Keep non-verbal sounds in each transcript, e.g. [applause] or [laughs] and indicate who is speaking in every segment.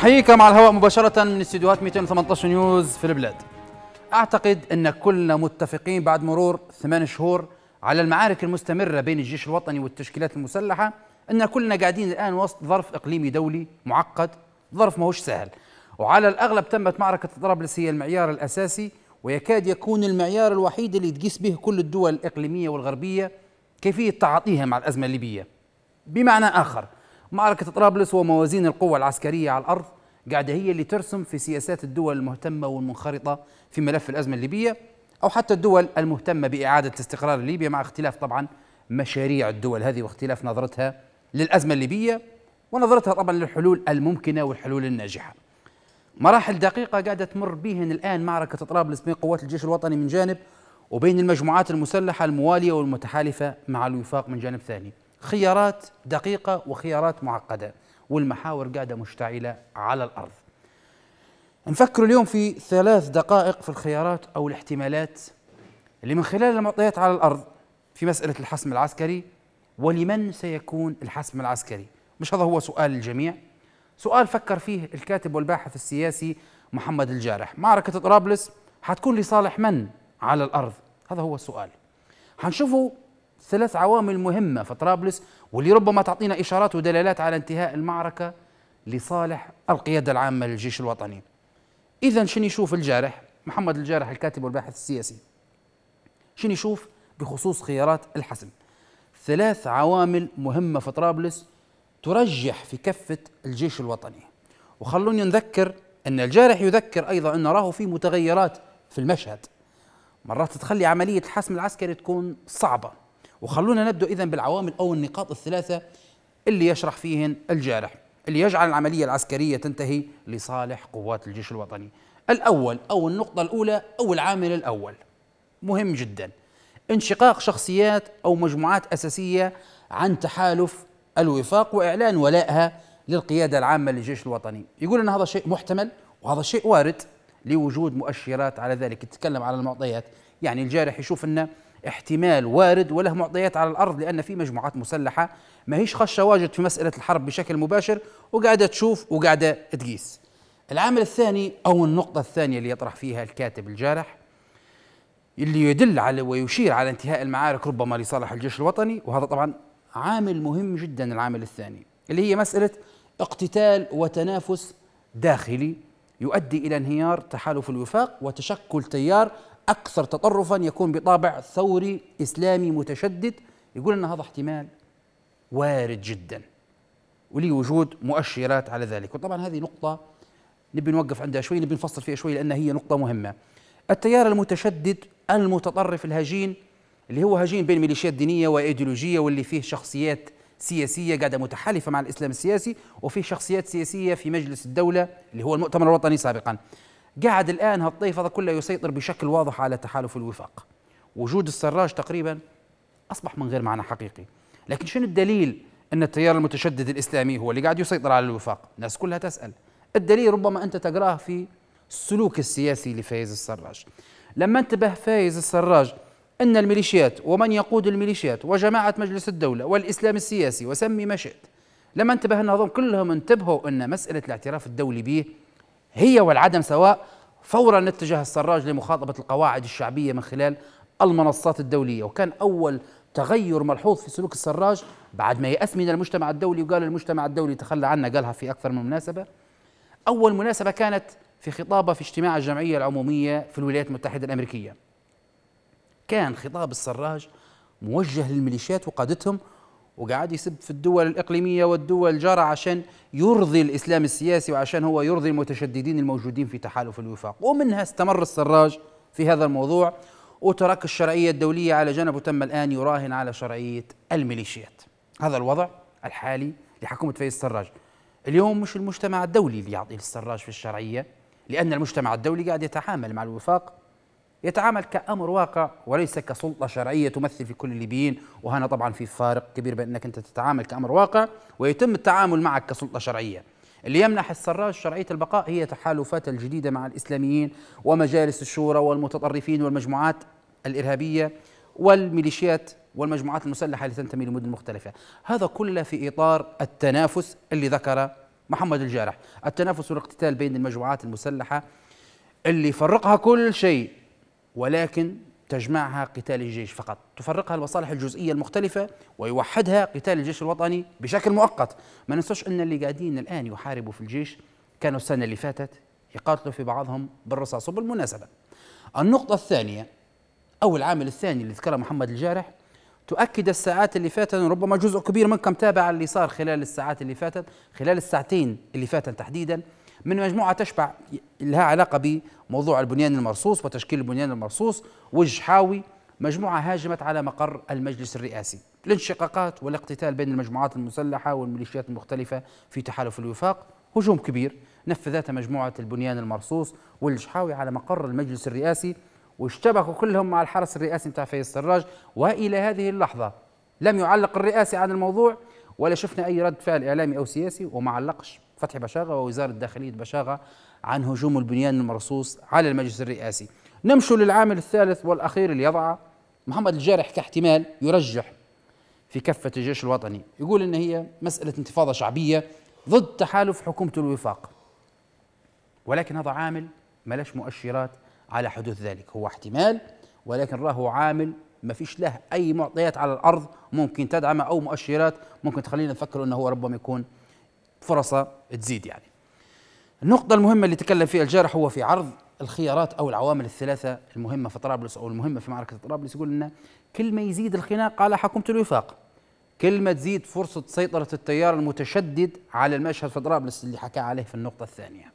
Speaker 1: نحييك مع الهواء مباشرة من استديوهات 218 نيوز في البلاد. أعتقد أن كلنا متفقين بعد مرور ثمان شهور على المعارك المستمرة بين الجيش الوطني والتشكيلات المسلحة أن كلنا قاعدين الآن وسط ظرف إقليمي دولي معقد ظرف ما هوش سهل وعلى الأغلب تمت معركة طرابلس هي المعيار الأساسي ويكاد يكون المعيار الوحيد اللي تقيس به كل الدول الإقليمية والغربية كيفية تعاطيها مع الأزمة الليبية بمعنى آخر معركة طرابلس وموازين القوى العسكرية على الأرض قاعدة هي اللي ترسم في سياسات الدول المهتمة والمنخرطة في ملف الأزمة الليبية أو حتى الدول المهتمة بإعادة استقرار ليبيا مع اختلاف طبعا مشاريع الدول هذه واختلاف نظرتها للأزمة الليبية ونظرتها طبعا للحلول الممكنة والحلول الناجحة مراحل دقيقة قاعدة تمر بهن الآن معركة طرابلس بين قوات الجيش الوطني من جانب وبين المجموعات المسلحة الموالية والمتحالفة مع الوفاق من جانب ثاني خيارات دقيقة وخيارات معقدة والمحاور قاعدة مشتعلة على الأرض نفكر اليوم في ثلاث دقائق في الخيارات أو الاحتمالات اللي من خلال المعطيات على الأرض في مسألة الحسم العسكري ولمن سيكون الحسم العسكري مش هذا هو سؤال الجميع سؤال فكر فيه الكاتب والباحث السياسي محمد الجارح معركة طرابلس حتكون لصالح من على الأرض هذا هو السؤال هنشوفه ثلاث عوامل مهمة في طرابلس واللي ربما تعطينا إشارات ودلالات على انتهاء المعركة لصالح القيادة العامة للجيش الوطني إذا شنو يشوف الجارح محمد الجارح الكاتب والباحث السياسي شنو يشوف بخصوص خيارات الحسم ثلاث عوامل مهمة في طرابلس ترجح في كفة الجيش الوطني وخلوني نذكر أن الجارح يذكر أيضا أن راه في متغيرات في المشهد مرات تخلي عملية الحسم العسكري تكون صعبة وخلونا نبدأ إذا بالعوامل أو النقاط الثلاثة اللي يشرح فيهن الجارح اللي يجعل العملية العسكرية تنتهي لصالح قوات الجيش الوطني الأول أو النقطة الأولى أو العامل الأول مهم جدا انشقاق شخصيات أو مجموعات أساسية عن تحالف الوفاق وإعلان ولائها للقيادة العامة للجيش الوطني يقول أن هذا شيء محتمل وهذا شيء وارد لوجود مؤشرات على ذلك يتكلم على المعطيات يعني الجارح يشوف أن احتمال وارد وله معطيات على الارض لان في مجموعات مسلحه ما هيش خشه واجد في مساله الحرب بشكل مباشر وقاعده تشوف وقاعده تقيس. العامل الثاني او النقطه الثانيه اللي يطرح فيها الكاتب الجارح اللي يدل على ويشير على انتهاء المعارك ربما لصالح الجيش الوطني وهذا طبعا عامل مهم جدا العامل الثاني اللي هي مساله اقتتال وتنافس داخلي يؤدي الى انهيار تحالف الوفاق وتشكل تيار أكثر تطرفا يكون بطابع ثوري إسلامي متشدد يقول أن هذا احتمال وارد جدا ولي وجود مؤشرات على ذلك وطبعا هذه نقطة نبي نوقف عندها شوي نبي نفصل فيها شوي لأنها هي نقطة مهمة التيار المتشدد المتطرف الهجين اللي هو هجين بين ميليشيات دينية وإيديولوجية واللي فيه شخصيات سياسية قاعدة متحالفة مع الإسلام السياسي وفيه شخصيات سياسية في مجلس الدولة اللي هو المؤتمر الوطني سابقا قاعد الآن هالطيف هذا كله يسيطر بشكل واضح على تحالف الوفاق وجود السراج تقريبا أصبح من غير معنى حقيقي لكن شنو الدليل أن التيار المتشدد الإسلامي هو اللي قاعد يسيطر على الوفاق الناس كلها تسأل الدليل ربما أنت تقراه في السلوك السياسي لفايز السراج لما انتبه فايز السراج أن الميليشيات ومن يقود الميليشيات وجماعة مجلس الدولة والإسلام السياسي وسمي ما شئت لما انتبه أن هذول كلهم انتبهوا أن مسألة الاعتراف الدولي به هي والعدم سواء فورا اتجه السراج لمخاطبة القواعد الشعبية من خلال المنصات الدولية وكان أول تغير ملحوظ في سلوك السراج بعد ما يأس من المجتمع الدولي وقال المجتمع الدولي تخلى عنا قالها في أكثر من مناسبة أول مناسبة كانت في خطابة في اجتماع الجمعية العمومية في الولايات المتحدة الأمريكية كان خطاب السراج موجه للميليشيات وقادتهم وقعد يسب في الدول الإقليمية والدول الجارة عشان يرضي الإسلام السياسي وعشان هو يرضي المتشددين الموجودين في تحالف الوفاق ومنها استمر السراج في هذا الموضوع وترك الشرعية الدولية على جنب وتم الآن يراهن على شرعية الميليشيات هذا الوضع الحالي لحكومة فايز السراج اليوم مش المجتمع الدولي اللي يعطي للسراج في الشرعية لأن المجتمع الدولي قاعد يتعامل مع الوفاق يتعامل كأمر واقع وليس كسلطة شرعية تمثل في كل الليبيين وهنا طبعا في فارق كبير بين أنك أنت تتعامل كأمر واقع ويتم التعامل معك كسلطة شرعية اللي يمنح السراج شرعية البقاء هي تحالفاته الجديدة مع الإسلاميين ومجالس الشورى والمتطرفين والمجموعات الإرهابية والميليشيات والمجموعات المسلحة اللي تنتمي لمدن مختلفة هذا كله في إطار التنافس اللي ذكر محمد الجارح التنافس والاقتتال بين المجموعات المسلحة اللي فرقها كل شيء ولكن تجمعها قتال الجيش فقط تفرقها المصالح الجزئية المختلفة ويوحدها قتال الجيش الوطني بشكل مؤقت ما ننساش أن اللي قاعدين الآن يحاربوا في الجيش كانوا السنة اللي فاتت يقاتلوا في بعضهم بالرصاص وبالمناسبة النقطة الثانية أو العامل الثاني اللي ذكره محمد الجارح تؤكد الساعات اللي فاتت ربما جزء كبير منكم تابع اللي صار خلال الساعات اللي فاتت خلال الساعتين اللي فاتت تحديدا من مجموعه تشبع لها علاقه بموضوع البنيان المرصوص وتشكيل البنيان المرصوص وجه حاوي مجموعه هاجمت على مقر المجلس الرئاسي الانشقاقات والاقتتال بين المجموعات المسلحه والميليشيات المختلفه في تحالف الوفاق هجوم كبير نفذت مجموعه البنيان المرصوص والجحاوي على مقر المجلس الرئاسي واشتبكوا كلهم مع الحرس الرئاسي نتاع فيصل السراج والى هذه اللحظه لم يعلق الرئاسي عن الموضوع ولا شفنا اي رد فعل اعلامي او سياسي وما علقش فتحي بشاغة ووزارة داخلية بشاغة عن هجوم البنيان المرصوص على المجلس الرئاسي نمشوا للعامل الثالث والأخير اللي يضعه محمد الجارح كاحتمال يرجح في كفة الجيش الوطني يقول إن هي مسألة انتفاضة شعبية ضد تحالف حكومة الوفاق ولكن هذا عامل ما لاش مؤشرات على حدوث ذلك هو احتمال ولكن راه عامل ما فيش له أي معطيات على الأرض ممكن تدعمه أو مؤشرات ممكن تخلينا نفكر أنه هو ربما يكون فرصها تزيد يعني النقطة المهمة اللي تكلم فيها الجارح هو في عرض الخيارات أو العوامل الثلاثة المهمة في طرابلس أو المهمة في معركة طرابلس يقول لنا كل ما يزيد الخناق على حكومة الوفاق كل ما تزيد فرصة سيطرة التيار المتشدد على المشهد في طرابلس اللي حكى عليه في النقطة الثانية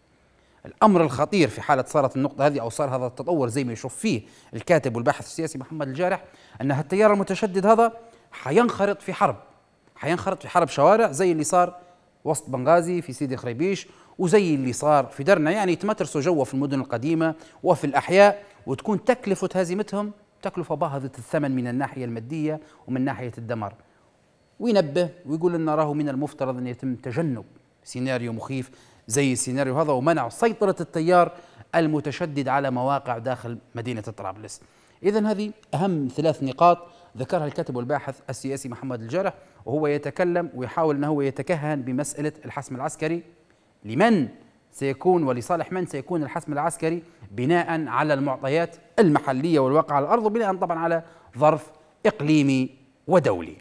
Speaker 1: الأمر الخطير في حالة صارت النقطة هذه أو صار هذا التطور زي ما يشوف فيه الكاتب والباحث السياسي محمد الجارح أن التيار المتشدد هذا حينخرط في حرب حينخرط في حرب شوارع زي اللي صار وسط بنغازي في سيدي خريبيش وزي اللي صار في درنا يعني يتمترسوا جوا في المدن القديمة وفي الأحياء وتكون تكلفة هزيمتهم تكلفة باهظة الثمن من الناحية المادية ومن ناحية الدمار وينبه ويقول لنا راهو من المفترض أن يتم تجنب سيناريو مخيف زي السيناريو هذا ومنع سيطرة التيار المتشدد على مواقع داخل مدينة طرابلس إذا هذه أهم ثلاث نقاط ذكرها الكاتب والباحث السياسي محمد الجارح وهو يتكلم ويحاول أنه يتكهن بمسألة الحسم العسكري لمن سيكون ولصالح من سيكون الحسم العسكري بناء على المعطيات المحلية والواقع على الأرض وبناء طبعا على ظرف إقليمي ودولي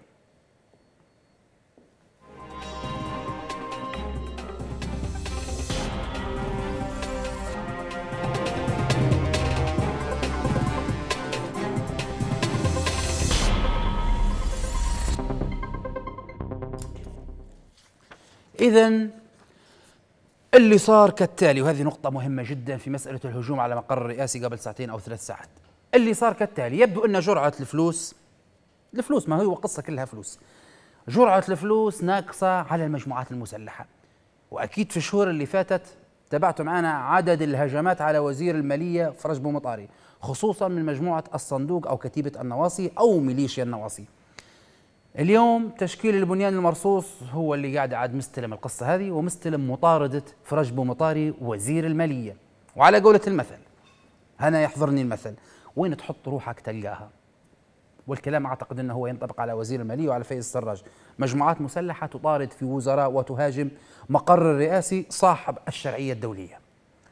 Speaker 1: إذا اللي صار كالتالي وهذه نقطة مهمة جدا في مسألة الهجوم على مقر الرئاسي قبل ساعتين أو ثلاث ساعات اللي صار كالتالي يبدو أن جرعة الفلوس الفلوس ما هو قصة كلها فلوس جرعة الفلوس ناقصة على المجموعات المسلحة وأكيد في الشهور اللي فاتت تابعتوا معنا عدد الهجمات على وزير المالية فرج بومطاري خصوصا من مجموعة الصندوق أو كتيبة النواصي أو ميليشيا النواصي اليوم تشكيل البنيان المرصوص هو اللي قاعد عاد مستلم القصة هذه ومستلم مطاردة فرج مطاري وزير المالية وعلى قولة المثل هنا يحضرني المثل وين تحط روحك تلقاها والكلام أعتقد أنه هو ينطبق على وزير المالية وعلى فيز السراج مجموعات مسلحة تطارد في وزراء وتهاجم مقر الرئاسي صاحب الشرعية الدولية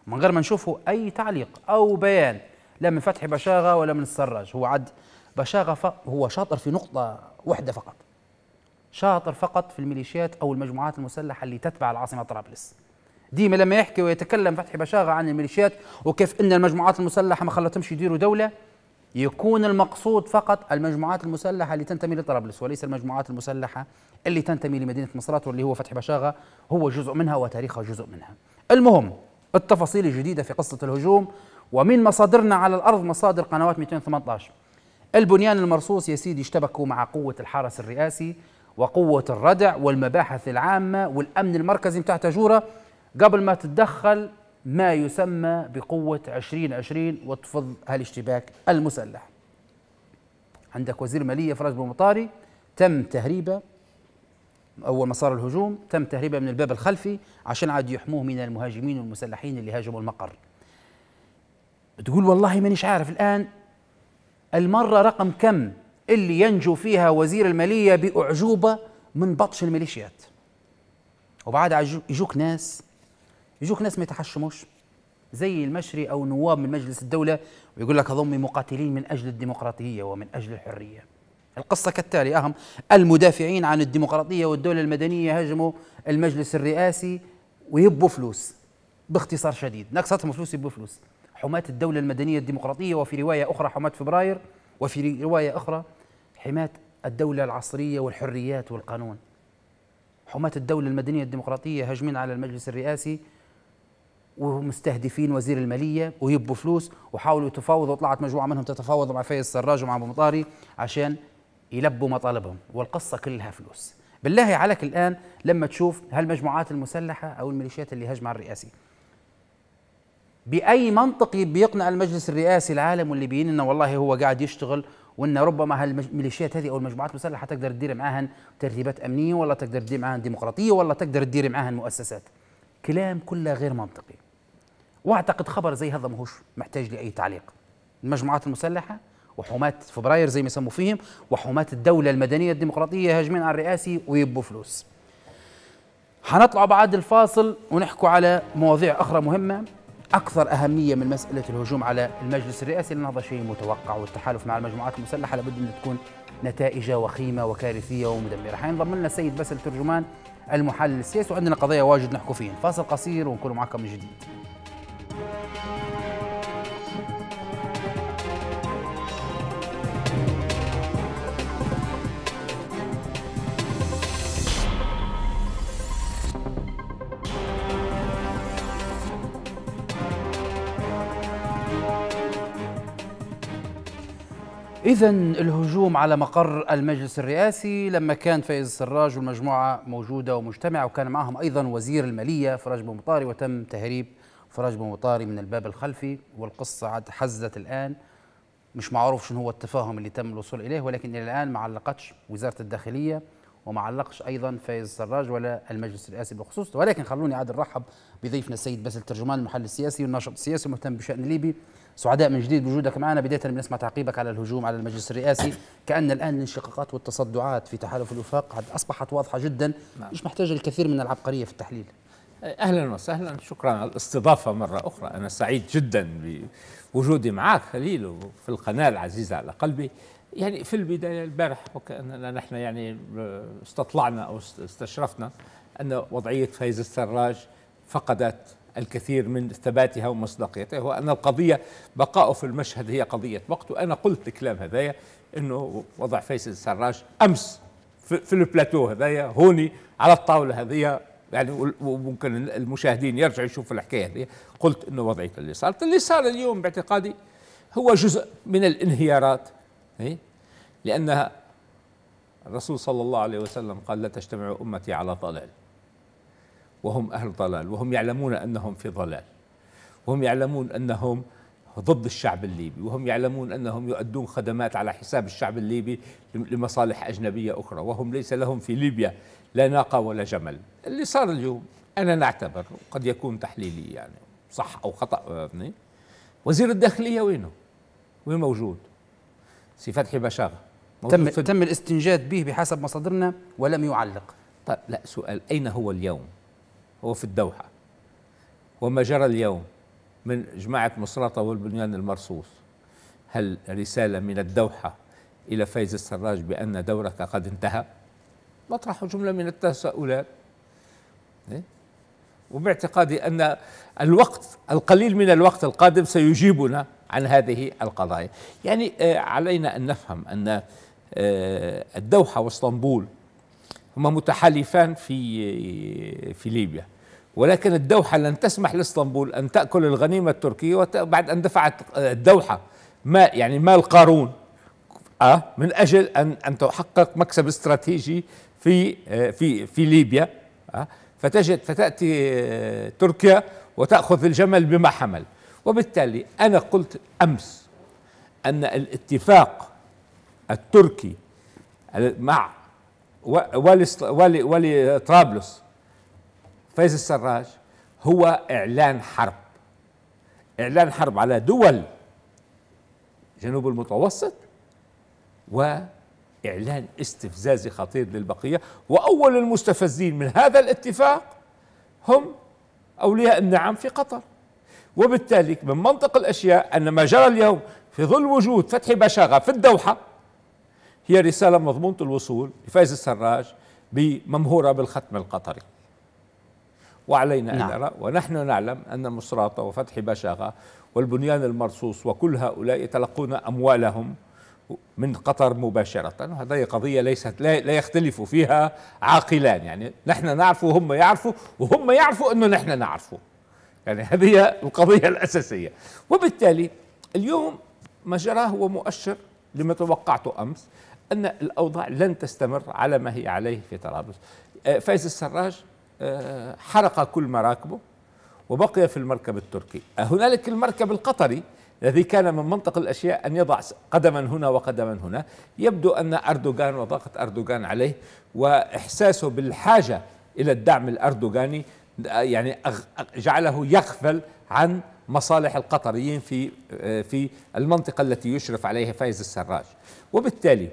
Speaker 1: من غير ما نشوفه أي تعليق أو بيان لا من فتحي بشاغة ولا من السراج هو عد بشاغة هو شاطر في نقطة وحده فقط شاطر فقط في الميليشيات او المجموعات المسلحه اللي تتبع العاصمه طرابلس ديما لما يحكي ويتكلم فتحي بشاغه عن الميليشيات وكيف ان المجموعات المسلحه ما خلتهمش يديروا دوله يكون المقصود فقط المجموعات المسلحه اللي تنتمي لطرابلس وليس المجموعات المسلحه اللي تنتمي لمدينه مصرات واللي هو فتحي بشاغه هو جزء منها وتاريخها جزء منها. المهم التفاصيل الجديده في قصه الهجوم ومن مصادرنا على الارض مصادر قنوات 218 البنيان المرصوص يا سيدي اشتبكوا مع قوة الحرس الرئاسي وقوة الردع والمباحث العامة والأمن المركزي بتاع تجورة قبل ما تتدخل ما يسمى بقوة عشرين وتفض هالاشتباك المسلح عندك وزير مالية فراج بن مطاري تم تهريبه أول ما صار الهجوم تم تهريبه من الباب الخلفي عشان عاد يحموه من المهاجمين والمسلحين اللي هاجموا المقر تقول والله مانيش عارف الآن المرة رقم كم اللي ينجو فيها وزير المالية بأعجوبة من بطش الميليشيات وبعد يجوك ناس يجوك ناس ما يتحشموش زي المشري أو نواب من مجلس الدولة ويقول لك هذم مقاتلين من أجل الديمقراطية ومن أجل الحرية القصة كالتالي أهم المدافعين عن الديمقراطية والدولة المدنية هاجموا المجلس الرئاسي ويبوا فلوس باختصار شديد نقصتهم فلوس يبوا فلوس حماة الدولة المدنية الديمقراطية وفي رواية أخرى حماة فبراير وفي رواية أخرى حماة الدولة العصرية والحريات والقانون حماة الدولة المدنية الديمقراطية هاجمين على المجلس الرئاسي ومستهدفين وزير المالية ويبوا فلوس وحاولوا يتفاوضوا وطلعت مجموعة منهم تتفاوض مع فايز السراج ومع أبو مطاري عشان يلبوا مطالبهم والقصة كلها فلوس بالله عليك الآن لما تشوف هالمجموعات المسلحة أو الميليشيات اللي هجم على الرئاسي باي منطق بيقنع المجلس الرئاسي العالم والليبيين انه والله هو قاعد يشتغل وان ربما هالميليشيات هذه او المجموعات المسلحه تقدر تدير معاهن ترتيبات امنيه ولا تقدر تدير معاهن ديمقراطيه ولا تقدر تدير معاهن مؤسسات كلام كله غير منطقي واعتقد خبر زي هذا ماهوش محتاج لاي تعليق المجموعات المسلحه وحماة فبراير زي ما يسموا فيهم وحماة الدولة المدنية الديمقراطية هاجمين على الرئاسي ويبوا فلوس حنطلع بعد الفاصل ونحكوا على مواضيع أخرى مهمة اكثر اهميه من مساله الهجوم على المجلس الرئاسي لان هذا شيء متوقع والتحالف مع المجموعات المسلحه لابد ان تكون نتائجها وخيمه وكارثيه ومدمره حينضم لنا السيد بس الترجمان المحلل السياسي وعندنا قضايا واجد نحكوا فيها فاصل قصير ونكون معكم من جديد إذا الهجوم على مقر المجلس الرئاسي لما كان فايز السراج والمجموعة موجودة ومجتمعة وكان معهم أيضا وزير المالية فراج مطاري وتم تهريب فراج مطاري من الباب الخلفي والقصة عاد حزت الآن مش معروف شنو هو التفاهم اللي تم الوصول إليه ولكن إلى الآن ما علقتش وزارة الداخلية وما علقش أيضا فايز السراج ولا المجلس الرئاسي بالخصوص ولكن خلوني عاد نرحب بضيفنا السيد باسل ترجمان المحلل السياسي والناشط السياسي المهتم بشأن ليبي سعداء من جديد بوجودك معنا بداية من نسمع تعقيبك على الهجوم على المجلس الرئاسي كأن الآن الانشقاقات والتصدعات في تحالف الوفاق أصبحت واضحة جدا مش نعم. محتاجة الكثير من العبقرية في التحليل
Speaker 2: أهلا وسهلا شكرا على الاستضافة مرة أخرى أنا سعيد جدا بوجودي معك خليل وفي القناة العزيزة على قلبي يعني في البداية البارح وكأننا نحن يعني استطلعنا أو استشرفنا أن وضعية فايز السراج فقدت الكثير من ثباتها ومصداقيتها هو أن القضية بقاؤه في المشهد هي قضية وقت وأنا قلت الكلام هذايا أنه وضع فيصل السراج أمس في البلاتو هذايا هوني على الطاولة هذه يعني وممكن المشاهدين يرجعوا يشوفوا الحكايه هذه قلت انه وضعيه اللي صارت اللي صار اليوم باعتقادي هو جزء من الانهيارات إيه؟ لانها الرسول صلى الله عليه وسلم قال لا تجتمع امتي على ضلال وهم أهل ضلال وهم يعلمون أنهم في ضلال وهم يعلمون أنهم ضد الشعب الليبي وهم يعلمون أنهم يؤدون خدمات على حساب الشعب الليبي لمصالح أجنبية أخرى وهم ليس لهم في ليبيا لا ناقة ولا جمل اللي صار اليوم أنا نعتبر قد يكون تحليلي يعني صح أو خطأ ابني
Speaker 1: وزير الداخلية وينه وين موجود سي فتحي بشاغة تم, تم الاستنجاد به بحسب مصادرنا ولم يعلق طيب لا سؤال أين هو اليوم هو في الدوحة وما جرى اليوم من
Speaker 2: جماعة مصراتة والبنيان المرصوص هل رسالة من الدوحة إلى فايز السراج بأن دورك قد انتهى مطرح جملة من التساؤلات إيه؟ وباعتقادي أن الوقت القليل من الوقت القادم سيجيبنا عن هذه القضايا يعني آه، علينا أن نفهم أن آه، الدوحة واسطنبول هما متحالفان في في ليبيا ولكن الدوحة لن تسمح لاسطنبول أن تأكل الغنيمة التركية بعد أن دفعت الدوحة ما يعني مال قارون أه من أجل أن أن تحقق مكسب استراتيجي في آه، في في ليبيا أه فتجد فتأتي آه، تركيا وتأخذ الجمل بما حمل وبالتالي أنا قلت أمس أن الاتفاق التركي مع ولي ولي, طرابلس فايز السراج هو إعلان حرب إعلان حرب على دول جنوب المتوسط وإعلان استفزازي خطير للبقية وأول المستفزين من هذا الاتفاق هم أولياء النعم في قطر وبالتالي من منطق الأشياء أن ما جرى اليوم في ظل وجود فتحي بشاغة في الدوحة هي رسالة مضمونة الوصول لفايز السراج بممهورة بالختم القطري وعلينا نعم. أن نرى ونحن نعلم أن مصراته وفتح بشاغة والبنيان المرصوص وكل هؤلاء يتلقون أموالهم من قطر مباشرة وهذه قضية ليست لا, لا يختلف فيها عاقلان يعني نحن نعرف وهم يعرفوا وهم يعرفوا أنه نحن نعرفه يعني هذه القضية الأساسية وبالتالي اليوم ما جراه هو مؤشر لما توقعته أمس أن الأوضاع لن تستمر على ما هي عليه في طرابلس آه، فايز السراج حرق كل مراكبه وبقي في المركب التركي هنالك المركب القطري الذي كان من منطق الأشياء أن يضع قدما هنا وقدما هنا يبدو أن أردوغان وضغط أردوغان عليه وإحساسه بالحاجة إلى الدعم الأردوغاني يعني جعله يغفل عن مصالح القطريين في في المنطقة التي يشرف عليها فايز السراج وبالتالي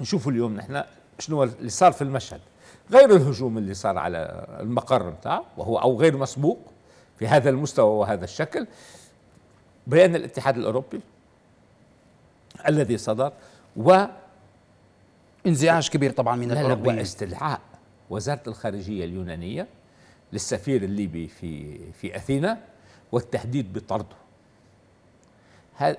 Speaker 2: نشوف اليوم نحن شنو اللي صار في المشهد غير الهجوم اللي صار على المقر نتاعه وهو او غير مسبوق في هذا المستوى وهذا الشكل بيان الاتحاد الاوروبي الذي صدر و انزعاج كبير طبعا من الاوروبيين واستدعاء وزاره الخارجيه اليونانيه للسفير الليبي في في اثينا والتهديد بطرده هذا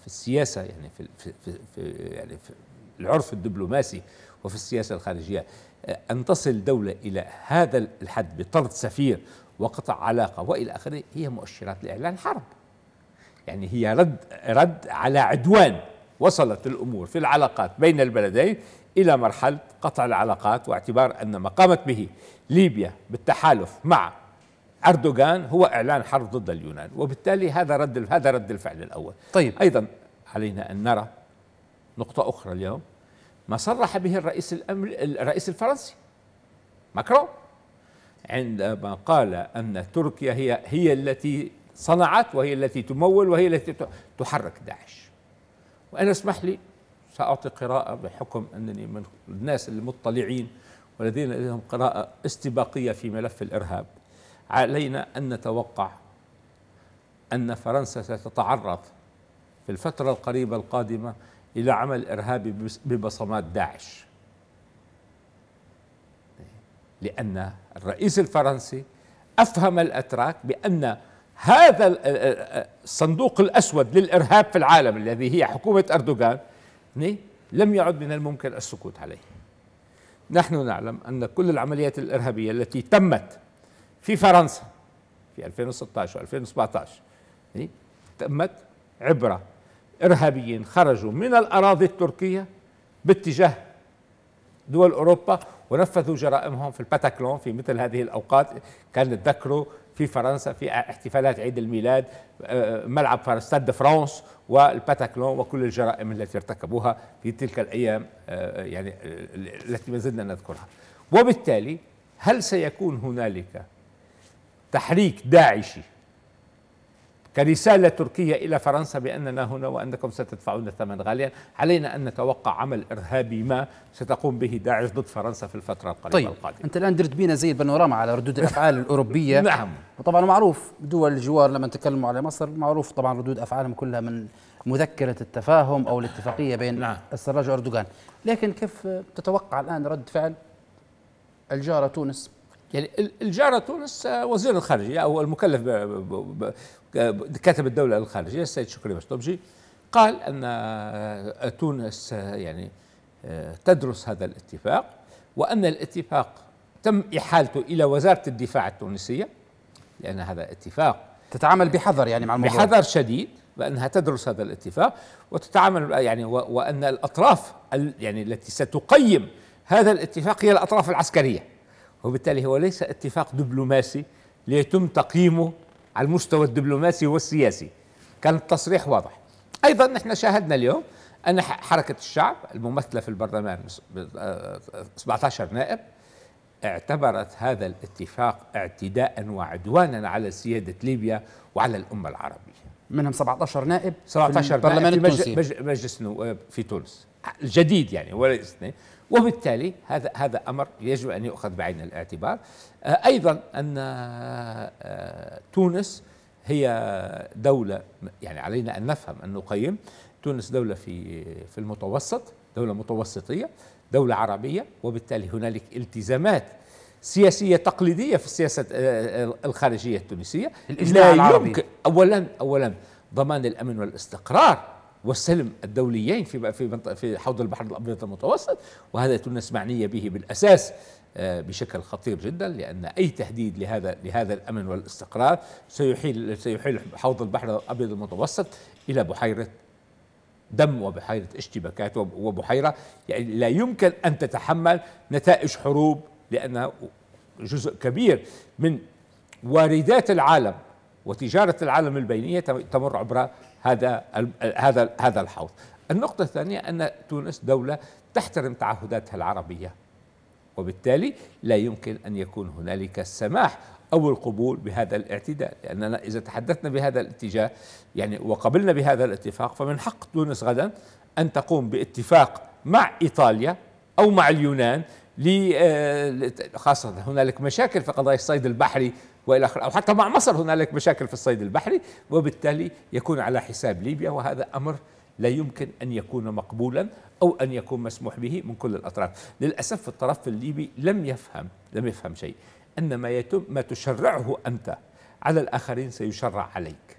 Speaker 2: في السياسه يعني في, في, في يعني في العرف الدبلوماسي وفي السياسة الخارجية أن تصل دولة إلى هذا الحد بطرد سفير وقطع علاقة وإلى آخره هي مؤشرات لإعلان حرب يعني هي رد رد على عدوان وصلت الأمور في العلاقات بين البلدين إلى مرحلة قطع العلاقات واعتبار أن ما قامت به ليبيا بالتحالف مع أردوغان هو إعلان حرب ضد اليونان وبالتالي هذا رد هذا رد الفعل الأول طيب أيضا علينا أن نرى نقطة أخرى اليوم ما صرح به الرئيس الرئيس الفرنسي ماكرون عندما قال ان تركيا هي هي التي صنعت وهي التي تمول وهي التي تحرك داعش وانا اسمح لي ساعطي قراءه بحكم انني من الناس المطلعين والذين لديهم قراءه استباقيه في ملف الارهاب علينا ان نتوقع ان فرنسا ستتعرض في الفتره القريبه القادمه إلى عمل إرهابي ببصمات داعش لأن الرئيس الفرنسي أفهم الأتراك بأن هذا الصندوق الأسود للإرهاب في العالم الذي هي حكومة أردوغان لم يعد من الممكن السكوت عليه نحن نعلم أن كل العمليات الإرهابية التي تمت في فرنسا في 2016 و 2017 تمت عبر إرهابيين خرجوا من الأراضي التركية باتجاه دول أوروبا ونفذوا جرائمهم في الباتاكلون في مثل هذه الأوقات كان تذكروا في فرنسا في احتفالات عيد الميلاد آه، ملعب ستاد فرانس والباتاكلون وكل الجرائم التي ارتكبوها في تلك الأيام آه، يعني آه، التي ما زلنا نذكرها وبالتالي هل سيكون هنالك تحريك داعشي كرسالة تركية إلى فرنسا بأننا هنا وأنكم ستدفعون ثمن غاليا علينا أن نتوقع عمل إرهابي ما ستقوم به داعش ضد فرنسا في الفترة القريبة طيب القادمة
Speaker 1: أنت الآن درت بينا زي البانوراما على ردود الأفعال الأوروبية [laughs] نعم وطبعا معروف دول الجوار لما تكلموا على مصر معروف طبعا ردود أفعالهم كلها من مذكرة التفاهم أو الاتفاقية بين نعم. السراج وأردوغان لكن كيف تتوقع الآن رد فعل الجارة تونس يعني الجارة تونس آه، وزير الخارجية أو المكلف
Speaker 2: كتب الدولة للخارجية السيد شكري بشطبجي قال أن تونس يعني تدرس هذا الاتفاق وأن الاتفاق تم إحالته إلى وزارة الدفاع التونسية لأن هذا اتفاق تتعامل بحذر يعني مع الموضوع بحذر شديد بأنها تدرس هذا الاتفاق وتتعامل يعني وأن الأطراف يعني التي ستقيم هذا الاتفاق هي الأطراف العسكرية وبالتالي هو ليس اتفاق دبلوماسي ليتم تقييمه على المستوى الدبلوماسي والسياسي كان التصريح واضح ايضا نحن شاهدنا اليوم ان حركه الشعب الممثله في البرلمان 17 آه، نائب اعتبرت هذا الاتفاق اعتداء وعدوانا على سياده ليبيا وعلى الامه العربيه
Speaker 1: منهم 17 نائب 17 في البرلمان التونسي
Speaker 2: مجلس آه، في تونس الجديد يعني وليس وبالتالي هذا هذا امر يجب ان يؤخذ بعين الاعتبار آه، ايضا ان آه، آه، تونس هي دولة يعني علينا أن نفهم أن نقيم تونس دولة في في المتوسط دولة متوسطية دولة عربية وبالتالي هنالك التزامات سياسية تقليدية في السياسة الخارجية التونسية لا يمكن أولا أولا ضمان الأمن والاستقرار والسلم الدوليين في في في حوض البحر الابيض المتوسط وهذا تونس معنيه به بالاساس آه، بشكل خطير جدا لان اي تهديد لهذا لهذا الامن والاستقرار سيحيل سيحيل حوض البحر الابيض المتوسط الى بحيره دم وبحيره اشتباكات وبحيره يعني لا يمكن ان تتحمل نتائج حروب لان جزء كبير من واردات العالم وتجاره العالم البينيه تمر عبر هذا هذا هذا الحوض. النقطه الثانيه ان تونس دوله تحترم تعهداتها العربيه وبالتالي لا يمكن ان يكون هنالك السماح او القبول بهذا الاعتداء لاننا اذا تحدثنا بهذا الاتجاه يعني وقبلنا بهذا الاتفاق فمن حق تونس غدا ان تقوم باتفاق مع ايطاليا او مع اليونان آه، خاصة هنالك مشاكل في قضايا الصيد البحري والى اخره او حتى مع مصر هنالك مشاكل في الصيد البحري وبالتالي يكون على حساب ليبيا وهذا امر لا يمكن ان يكون مقبولا او ان يكون مسموح به من كل الاطراف للاسف الطرف الليبي لم يفهم لم يفهم شيء ان ما يتم ما تشرعه انت على الاخرين سيشرع عليك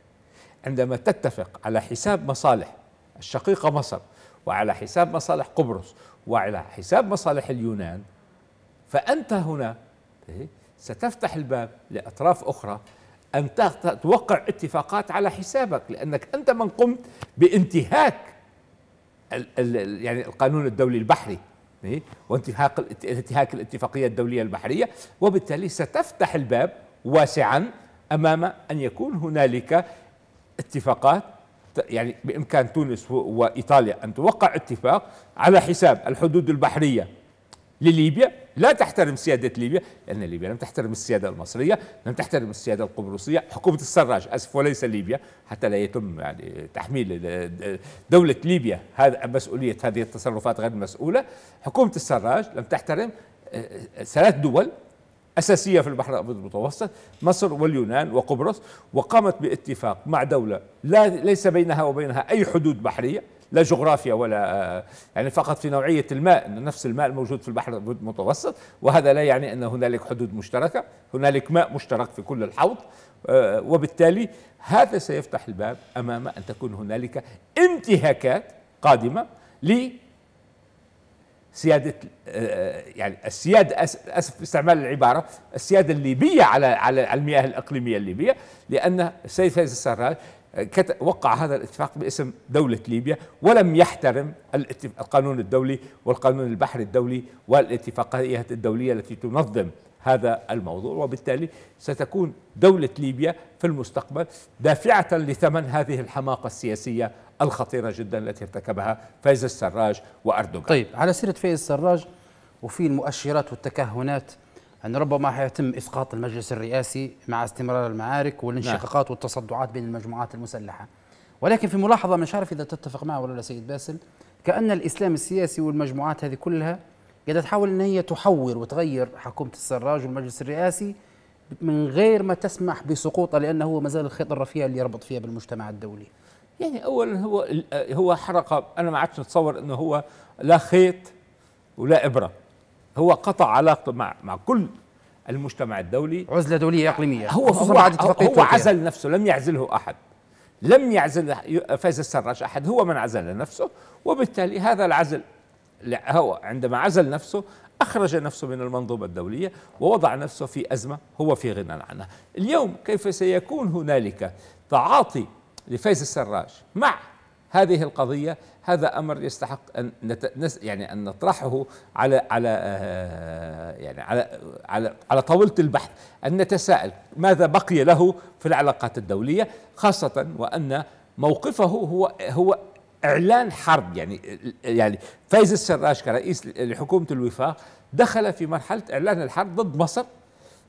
Speaker 2: عندما تتفق على حساب مصالح الشقيقه مصر وعلى حساب مصالح قبرص وعلى حساب مصالح اليونان فانت هنا إيه؟ ستفتح الباب لأطراف أخرى أن توقع اتفاقات على حسابك لأنك أنت من قمت بانتهاك يعني القانون الدولي البحري إيه؟ وانتهاك انتهاك الاتفاقية الدولية البحرية وبالتالي ستفتح الباب واسعا أمام أن يكون هنالك اتفاقات يعني بإمكان تونس وإيطاليا أن توقع اتفاق على حساب الحدود البحرية لليبيا لا تحترم سيادة ليبيا لأن ليبيا لم تحترم السيادة المصرية لم تحترم السيادة القبرصية حكومة السراج أسف وليس ليبيا حتى لا يتم يعني تحميل دولة ليبيا هذا مسؤولية هذه التصرفات غير مسؤولة حكومة السراج لم تحترم آه، آه، ثلاث دول أساسية في البحر الأبيض المتوسط مصر واليونان وقبرص وقامت باتفاق مع دولة لا ليس بينها وبينها أي حدود بحرية لا جغرافيا ولا آه، يعني فقط في نوعية الماء أن نفس الماء الموجود في البحر المتوسط وهذا لا يعني أن هنالك حدود مشتركة هنالك ماء مشترك في كل الحوض آه، وبالتالي هذا سيفتح الباب أمام أن تكون هنالك انتهاكات قادمة سيادة آه، يعني السيادة أسف استعمال العبارة السيادة الليبية على على المياه الإقليمية الليبية لأن السيد فايز السراج وقع هذا الاتفاق باسم دولة ليبيا ولم يحترم القانون الدولي والقانون البحري الدولي والاتفاقيات الدولية التي تنظم هذا الموضوع وبالتالي ستكون دولة ليبيا في المستقبل دافعة لثمن هذه الحماقة السياسية الخطيرة جدا التي ارتكبها فايز
Speaker 1: السراج وأردوغان طيب على سيرة فايز السراج وفي المؤشرات والتكهنات أن ربما حيتم إسقاط المجلس الرئاسي مع استمرار المعارك والانشقاقات نعم. والتصدعات بين المجموعات المسلحة ولكن في ملاحظة مش عارف إذا تتفق معه ولا لا سيد باسل كأن الإسلام السياسي والمجموعات هذه كلها قاعدة تحاول أن هي تحور وتغير حكومة السراج والمجلس الرئاسي من غير ما تسمح بسقوطه لأنه هو مازال الخيط الرفيع اللي يربط فيها بالمجتمع الدولي
Speaker 2: يعني اولا هو هو حرقه انا ما عادش نتصور انه هو لا خيط ولا ابره هو قطع علاقته مع مع كل المجتمع الدولي عزله دوليه اقليميه هو هو, بعد هو, هو عزل نفسه لم يعزله احد لم يعزل فايز السراج احد هو من عزل نفسه وبالتالي هذا العزل هو عندما عزل نفسه أخرج نفسه من المنظومة الدولية ووضع نفسه في أزمة هو في غنى عنها اليوم كيف سيكون هنالك تعاطي لفايز السراج مع هذه القضية هذا امر يستحق ان نت... يعني ان نطرحه على على آه، يعني على على على طاوله البحث ان نتساءل ماذا بقي له في العلاقات الدوليه خاصه وان موقفه هو هو اعلان حرب يعني يعني فايز السراج كرئيس لحكومه الوفاق دخل في مرحله اعلان الحرب ضد مصر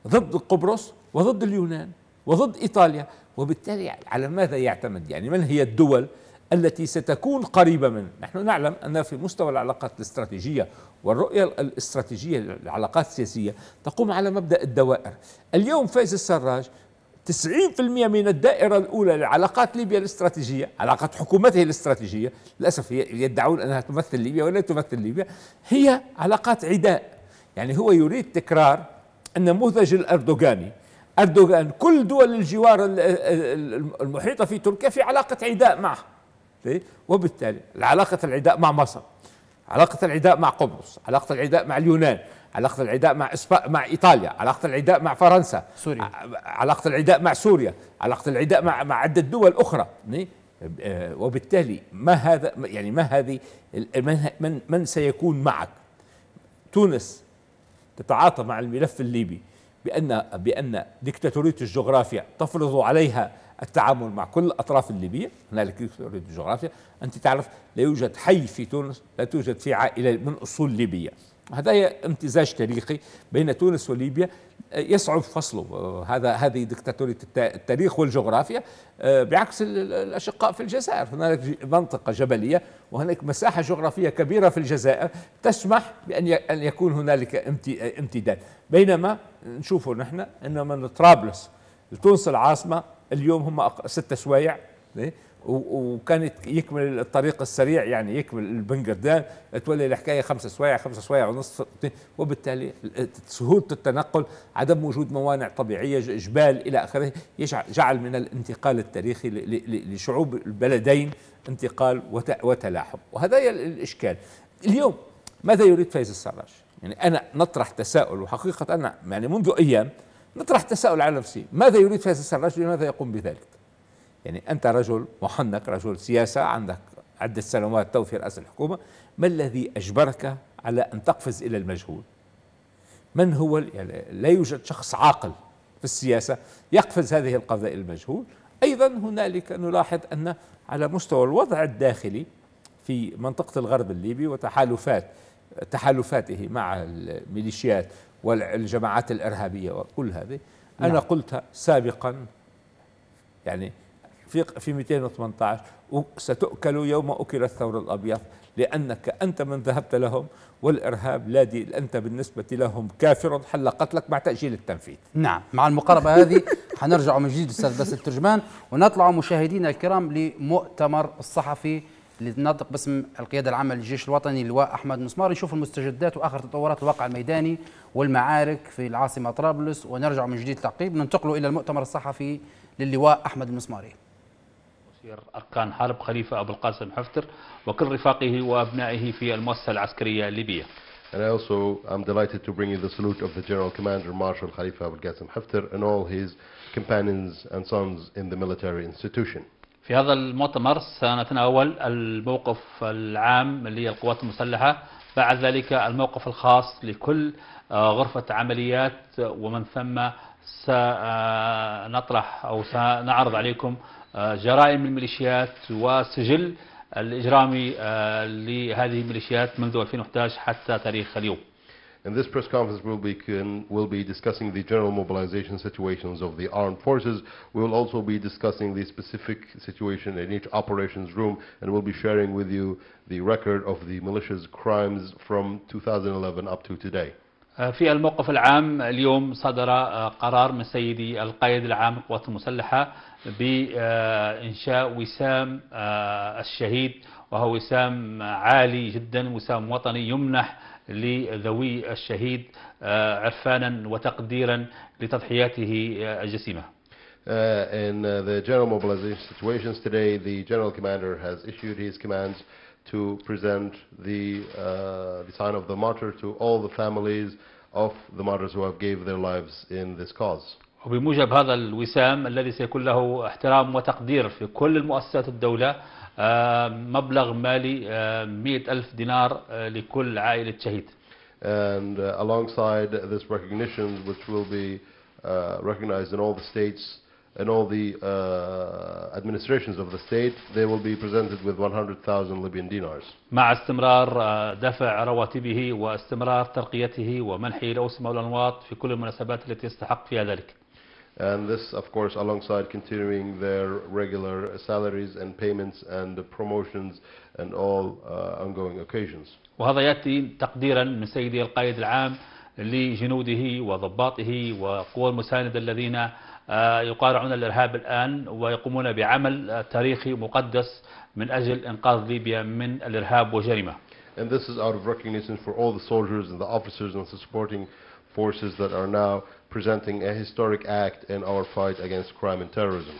Speaker 2: ضد قبرص وضد اليونان وضد ايطاليا وبالتالي على ماذا يعتمد يعني من هي الدول التي ستكون قريبة منه نحن نعلم أن في مستوى العلاقات الاستراتيجية والرؤية الاستراتيجية للعلاقات السياسية تقوم على مبدأ الدوائر اليوم فايز السراج 90% من الدائرة الأولى لعلاقات ليبيا الاستراتيجية علاقات حكومته الاستراتيجية للأسف يدعون أنها تمثل ليبيا ولا تمثل ليبيا هي علاقات عداء يعني هو يريد تكرار النموذج الأردوغاني أردوغان كل دول الجوار المحيطة في تركيا في علاقة عداء معه وبالتالي علاقة العداء مع مصر علاقة العداء مع قبرص علاقة العداء مع اليونان علاقة العداء مع إسبا... مع إيطاليا علاقة العداء مع فرنسا سوريا علاقة العداء مع سوريا علاقة العداء مع, مع عدة دول أخرى آه، وبالتالي ما هذا يعني ما هذه من, من, من سيكون معك تونس تتعاطى مع الملف الليبي بأن بأن ديكتاتورية الجغرافيا تفرض عليها التعامل مع كل أطراف الليبية هنالك ديكتاتورية الجغرافيا أنت تعرف لا يوجد حي في تونس لا توجد فيه عائلة من أصول ليبية هذا امتزاج تاريخي بين تونس وليبيا آه، يصعب فصله آه، هذا هذه دكتاتورية التاريخ والجغرافيا آه، بعكس الأشقاء في الجزائر هناك منطقة جبلية وهناك مساحة جغرافية كبيرة في الجزائر تسمح بأن أن يكون هنالك امتداد بينما نشوفه نحن أن من طرابلس لتونس العاصمة اليوم هم ست سوايع إيه؟ وكان يكمل الطريق السريع يعني يكمل البنجردان تولي الحكايه خمسة سوايع خمسة سوايع ونص وبالتالي سهوله التنقل عدم وجود موانع طبيعيه جبال الى اخره جعل من الانتقال التاريخي لشعوب البلدين انتقال وتلاحم وهذا الاشكال اليوم ماذا يريد فايز السراج؟ يعني انا نطرح تساؤل وحقيقه انا يعني منذ ايام نطرح تساؤل على نفسي ماذا يريد فايز السراج لماذا يقوم بذلك؟ يعني أنت رجل محنك رجل سياسة عندك عدة سنوات تو في رأس الحكومة ما الذي أجبرك على أن تقفز إلى المجهول من هو يعني لا يوجد شخص عاقل في السياسة يقفز هذه إلى المجهول أيضا هنالك نلاحظ أن على مستوى الوضع الداخلي في منطقة الغرب الليبي وتحالفات تحالفاته مع الميليشيات والجماعات الإرهابية وكل هذه نعم. أنا قلت سابقا يعني في في 218 وستؤكل يوم أكل الثور الأبيض لأنك أنت من ذهبت لهم والإرهاب لا دي أنت بالنسبة لهم كافر حل
Speaker 1: قتلك مع تأجيل التنفيذ نعم مع المقاربة هذه حنرجع من جديد أستاذ باسل الترجمان ونطلع مشاهدينا الكرام لمؤتمر الصحفي للناطق باسم القيادة العامة للجيش الوطني اللواء أحمد مسمار نشوف المستجدات وآخر تطورات الواقع الميداني والمعارك في العاصمة طرابلس ونرجع من جديد تعقيب ننتقل إلى المؤتمر الصحفي للواء أحمد المسماري
Speaker 3: سير أركان حرب خليفة أبو القاسم حفتر وكل رفاقه وأبنائه في المؤسسة العسكرية الليبية.
Speaker 4: And I also am delighted to bring you the salute of the General Commander Marshal Khalifa Abdel Qasim Haftar and all his companions and sons in the military institution.
Speaker 3: في هذا المؤتمر سنتناول الموقف العام للقوات المسلحة بعد ذلك الموقف الخاص لكل آه، غرفة عمليات ومن ثم سنطرح آه، أو سنعرض عليكم جرائم الميليشيات وسجل الإجرامي لهذه الميليشيات منذ 2011 حتى تاريخ اليوم.
Speaker 4: In this press conference, we'll be, we'll be discussing the general mobilization situations of the armed forces. We will also be discussing the specific situation in each operations room, and we'll be sharing with you the record of the militia's crimes from 2011 up to today.
Speaker 3: في الموقف العام اليوم صدر قرار من سيدي القائد العام للقوات المسلحة بإنشاء وسام الشهيد وهو وسام عالي جدا وسام وطني يمنح لذوي الشهيد عرفانا وتقديرا
Speaker 4: لتضحياته الجسيمة Uh, in uh, the general mobilization situations today, the general commander has issued his commands to present the, uh, the sign of the martyr to all the families of the martyrs who have gave their lives in this cause.
Speaker 3: وبموجب هذا الوسام الذي سيكون له احترام وتقدير في كل المؤسسات الدولة آه، مبلغ مالي 100 آه، ألف
Speaker 4: دينار آه، لكل عائلة شهيد And uh, alongside this recognition, which will be uh, recognized in all the states and all the uh, administrations of the state, they will be presented with 100,000 Libyan dinars. مع
Speaker 3: استمرار دفع رواتبه واستمرار ترقيته ومنحه لأوسم والأنواط في كل المناسبات التي يستحق فيها ذلك.
Speaker 4: and this, of course, alongside continuing their regular salaries and payments and promotions and all uh, ongoing occasions.
Speaker 3: وهذا يأتي تقديرا من سيدي القائد العام لجنوده وضباطه وقوى المساندة الذين يقارعون الإرهاب الآن ويقومون بعمل تاريخي مقدس من أجل إنقاذ ليبيا من الإرهاب وجريمة.
Speaker 4: And this is out of recognition for all the soldiers and the officers and the supporting forces that are now presenting a historic act in our fight against crime and terrorism.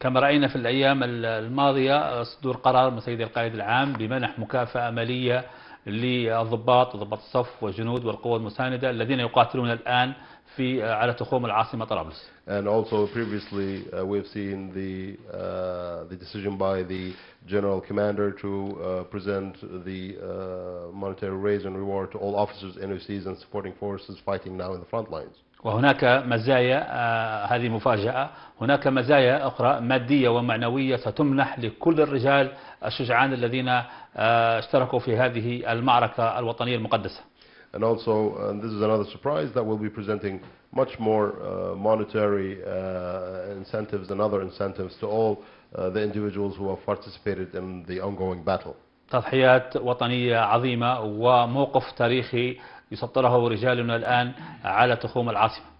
Speaker 4: كما
Speaker 3: رأينا في الأيام الماضية صدور قرار من سيد القائد العام بمنح مكافأة مالية للضباط وضباط الصف والجنود والقوى المساندة الذين يقاتلون الآن في على تخوم العاصمة طرابلس.
Speaker 4: And also previously uh, we've seen the uh, the decision by the general commander to uh, present the uh, monetary raise and reward to all officers, NOCs and supporting forces fighting now in the front lines.
Speaker 3: وهناك مزايا هذه مفاجأة هناك مزايا أخرى مادية ومعنوية ستمنح لكل الرجال الشجعان الذين اشتركوا في هذه المعركة الوطنية المقدسة
Speaker 4: and also, and uh, this is another surprise, that we'll be presenting much more uh, monetary uh, incentives and other incentives to all the individuals who have participated in the ongoing battle.
Speaker 3: تضحيات وطنية عظيمة وموقف تاريخي يسطره رجالنا الآن على تخوم
Speaker 4: العاصمة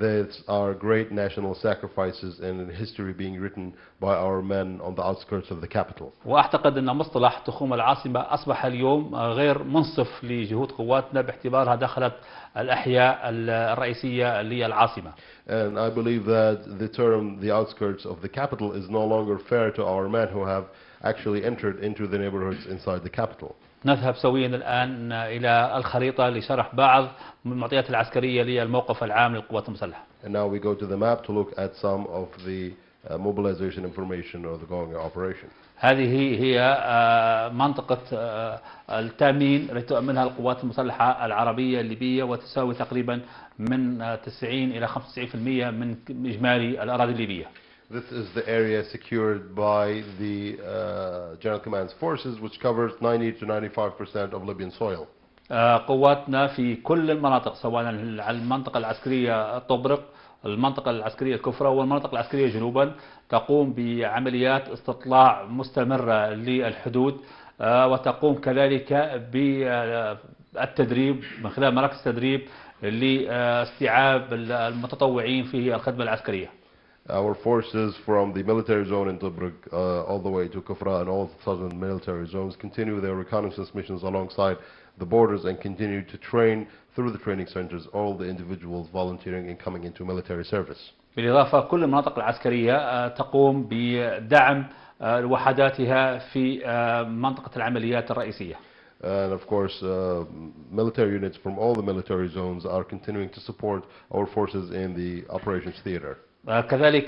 Speaker 4: these are great national sacrifices and history being written by our men on the outskirts of the capital.
Speaker 3: وأعتقد أن مصطلح تخوم العاصمة أصبح اليوم غير منصف لجهود قواتنا باعتبارها دخلت الأحياء الرئيسية
Speaker 4: للعاصمة. And I believe that the term the outskirts of the capital is no longer fair to our men who have actually entered into the neighborhoods inside the capital.
Speaker 3: نذهب سويا الآن إلى الخريطة لشرح بعض من المعطيات العسكرية للموقف العام للقوات المسلحة.
Speaker 4: And now we go to the map to look at some of the uh, mobilization information or the going operation.
Speaker 3: هذه هي آه، منطقة آه، التأمين التي تؤمنها القوات المسلحة العربية الليبية وتساوي تقريبا من 90 إلى 95% من إجمالي الأراضي الليبية.
Speaker 4: This is the area secured by the uh, General Command's forces, which covers 90 to 95% of Libyan soil.
Speaker 3: Uh, قواتنا في كل المناطق سواء المنطقة العسكرية طبرق المنطقة العسكرية الكفرة والمنطقة العسكرية جنوبا تقوم بعمليات استطلاع مستمرة للحدود آه، وتقوم كذلك بالتدريب من خلال مراكز تدريب لاستيعاب المتطوعين في الخدمة العسكرية
Speaker 4: our forces from the military zone in Tobruk uh, all the way to Kufra and all the southern military zones continue their reconnaissance missions alongside the borders and continue to train through the training centers all the individuals volunteering and coming into military service.
Speaker 3: بالإضافة كل المناطق العسكرية تقوم بدعم وحداتها في منطقة العمليات الرئيسية.
Speaker 4: And of course, uh, military units from all the military zones are continuing to support our forces in the operations theater.
Speaker 3: كذلك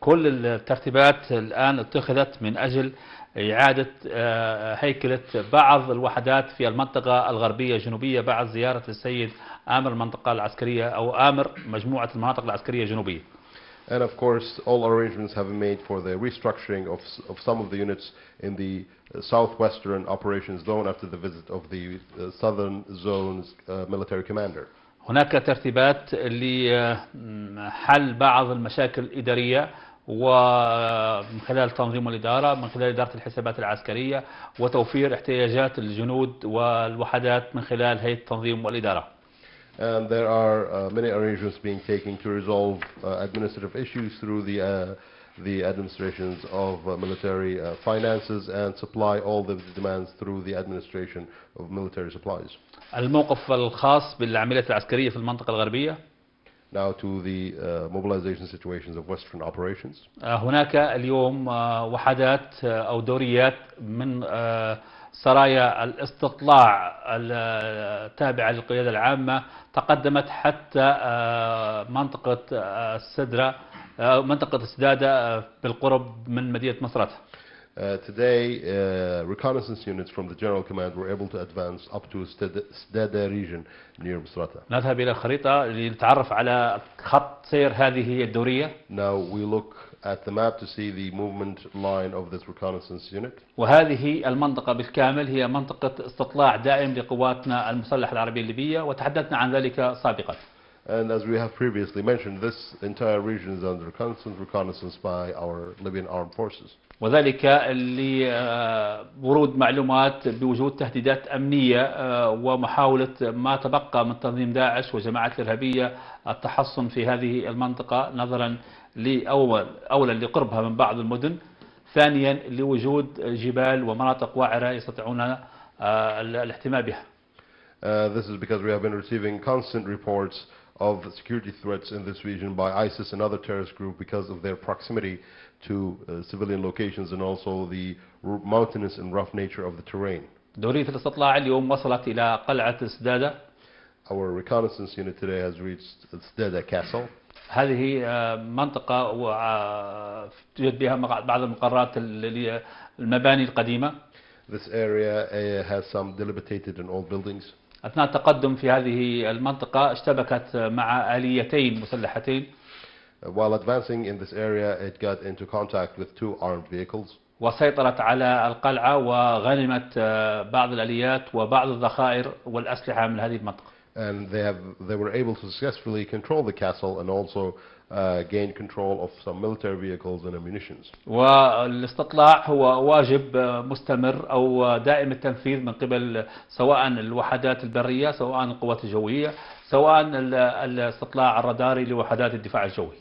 Speaker 3: كل الترتيبات الآن اتخذت من أجل إعادة هيكلة بعض الوحدات في المنطقة الغربية الجنوبية بعد زيارة السيد آمر المنطقة العسكرية أو آمر مجموعة المناطق العسكرية الجنوبية
Speaker 4: And of course, all arrangements have been made for the restructuring of, of some of the units in the southwestern operations zone after the visit of the southern zone's military commander.
Speaker 3: هناك ترتيبات لحل بعض المشاكل الإدارية ومن خلال تنظيم الإدارة من خلال إدارة الحسابات العسكرية وتوفير احتياجات الجنود والوحدات من خلال هيئة التنظيم والإدارة.
Speaker 4: And there are uh, many arrangements being taken to resolve uh, administrative issues through the uh, the administrations of uh, military uh, finances and supply all the demands through the administration of military supplies.
Speaker 3: الموقف الخاص بالعمليات العسكرية في المنطقة الغربية.
Speaker 4: Now to the uh, mobilization situations of Western operations.
Speaker 3: Uh, هناك اليوم uh, وحدات uh, أو دوريات من سرايا الاستطلاع التابعة للقيادة العامة تقدمت حتى آه، منطقة آه، السدرة آه، منطقة السدادة بالقرب من مدينة مصرات
Speaker 4: Uh, today, uh, reconnaissance units from the General Command were able to advance up to Sdada region near Misrata. نذهب
Speaker 3: إلى الخريطة لنتعرف على خط سير هذه الدورية.
Speaker 4: Now we look at the map to see the movement line of this reconnaissance unit. وهذه المنطقة
Speaker 3: بالكامل هي منطقة استطلاع دائم لقواتنا المسلحة العربية الليبية وتحدثنا عن ذلك سابقا.
Speaker 4: And as we have previously mentioned, this entire region is under constant reconnaissance by our Libyan armed forces.
Speaker 3: وذلك لورود آه، معلومات بوجود تهديدات أمنية آه، ومحاولة ما تبقى من تنظيم داعش وجماعات الإرهابية التحصن في هذه المنطقة نظرا لأول أولا لقربها من بعض المدن ثانيا لوجود جبال ومناطق وعرة يستطيعون الاحتماء بها
Speaker 4: Uh, this is because we have been receiving constant reports of security threats in this region by ISIS and other terrorist groups because of their proximity to uh, civilian locations and also the mountainous and rough nature of the terrain. دورية الاستطلاع اليوم وصلت إلى قلعة Our reconnaissance unit today has reached Sdada Castle.
Speaker 3: هذه آه، منطقة توجد آه، بها بعض المقرات المباني القديمة
Speaker 4: This area eh, has some dilapidated and old buildings.
Speaker 3: أثناء التقدم في هذه المنطقة اشتبكت مع آليتين مسلحتين. Uh, while advancing in this area it
Speaker 4: got into contact with two armed vehicles.
Speaker 3: وسيطرت على القلعة وغنمت آه، بعض الآليات وبعض الذخائر والأسلحة من هذه المنطقة.
Speaker 4: and they, have, they were able to successfully control the castle and also uh, gain control of some military vehicles and ammunitions.
Speaker 3: والاستطلاع هو واجب آه، مستمر أو آه، دائم التنفيذ من قبل سواء الوحدات البرية سواء القوات الجوية سواء الاستطلاع الراداري لوحدات الدفاع الجوي.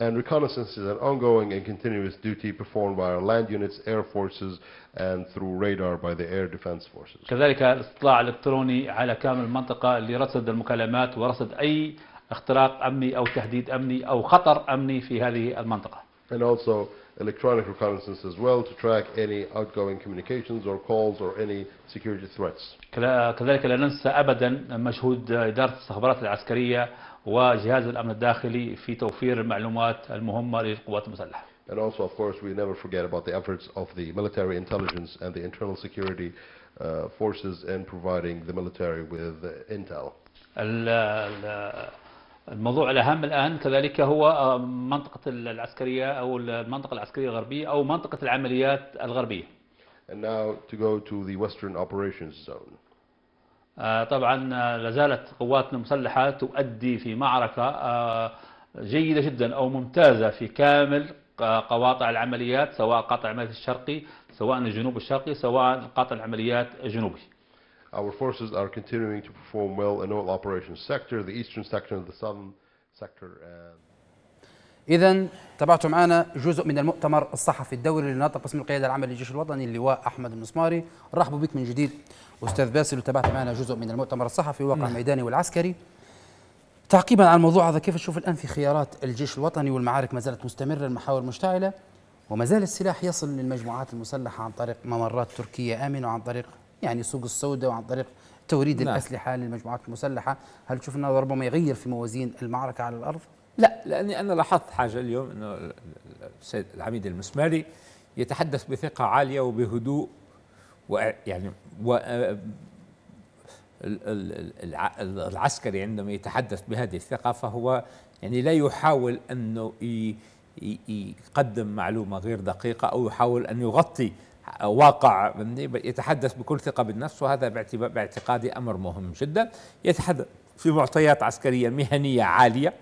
Speaker 4: and reconnaissance is an ongoing and continuous duty performed by our land units, air forces, and through radar by the air defense forces.
Speaker 3: كذلك الاستطلاع الإلكتروني على كامل المنطقة لرصد المكالمات ورصد أي اختراق أمني أو تهديد أمني أو خطر أمني في هذه المنطقة.
Speaker 4: And also electronic reconnaissance as well to track any outgoing communications or calls or any security threats.
Speaker 3: كذلك لا ننسى أبدا مجهود إدارة الاستخبارات العسكرية وجهاز الأمن الداخلي في توفير المعلومات المهمة للقوات المسلحة.
Speaker 4: And also, of course, we never forget about the efforts of the military intelligence and the internal security uh, forces in providing the military with intel.
Speaker 3: الموضوع الأهم الآن كذلك هو منطقة العسكرية أو المنطقة العسكرية الغربية أو منطقة العمليات الغربية.
Speaker 4: And now to go to the Western Operations Zone.
Speaker 3: آه، طبعا آه، لازالت قواتنا المسلحة تؤدي في معركة آه، جيدة جدا أو ممتازة في كامل قواطع العمليات سواء قطع العمليات الشرقي سواء الجنوب الشرقي سواء قطع العمليات
Speaker 4: الجنوبي Our forces are continuing to perform well in all operations sector, the eastern sector, the southern sector. And إذا تابعتوا معنا
Speaker 1: جزء من المؤتمر الصحفي الدوري لناطق باسم القيادة العامة للجيش الوطني اللواء أحمد المسماري رحبوا بك من جديد أستاذ باسل وتابعت معنا جزء من المؤتمر الصحفي الواقع نعم. الميداني والعسكري تعقيبا على الموضوع هذا كيف تشوف الآن في خيارات الجيش الوطني والمعارك ما زالت مستمرة المحاور مشتعلة وما زال السلاح يصل للمجموعات المسلحة عن طريق ممرات تركية آمنة وعن طريق يعني سوق السوداء وعن طريق توريد نعم. الأسلحة للمجموعات المسلحة هل تشوف أنه ربما يغير في موازين المعركة على الأرض؟
Speaker 2: لا لاني انا لاحظت حاجه اليوم انه السيد العميد المسماري يتحدث بثقه عاليه وبهدوء ويعني و يعني العسكري عندما يتحدث بهذه الثقه فهو يعني لا يحاول انه يقدم معلومه غير دقيقه او يحاول ان يغطي واقع يتحدث بكل ثقه بالنفس وهذا باعتقادي امر مهم جدا يتحدث في معطيات عسكريه مهنيه عاليه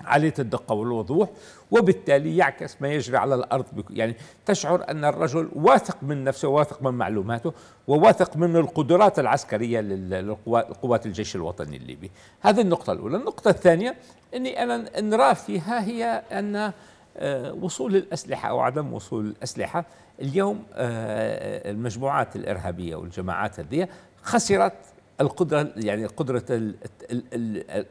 Speaker 2: عالية الدقة والوضوح وبالتالي يعكس ما يجري على الأرض يعني تشعر أن الرجل واثق من نفسه واثق من معلوماته وواثق من القدرات العسكرية للقوات الجيش الوطني الليبي هذه النقطة الأولى النقطة الثانية أني أنا نرى فيها هي أن آه، وصول الأسلحة أو عدم وصول الأسلحة اليوم آه، المجموعات الإرهابية والجماعات هذه خسرت القدره يعني قدره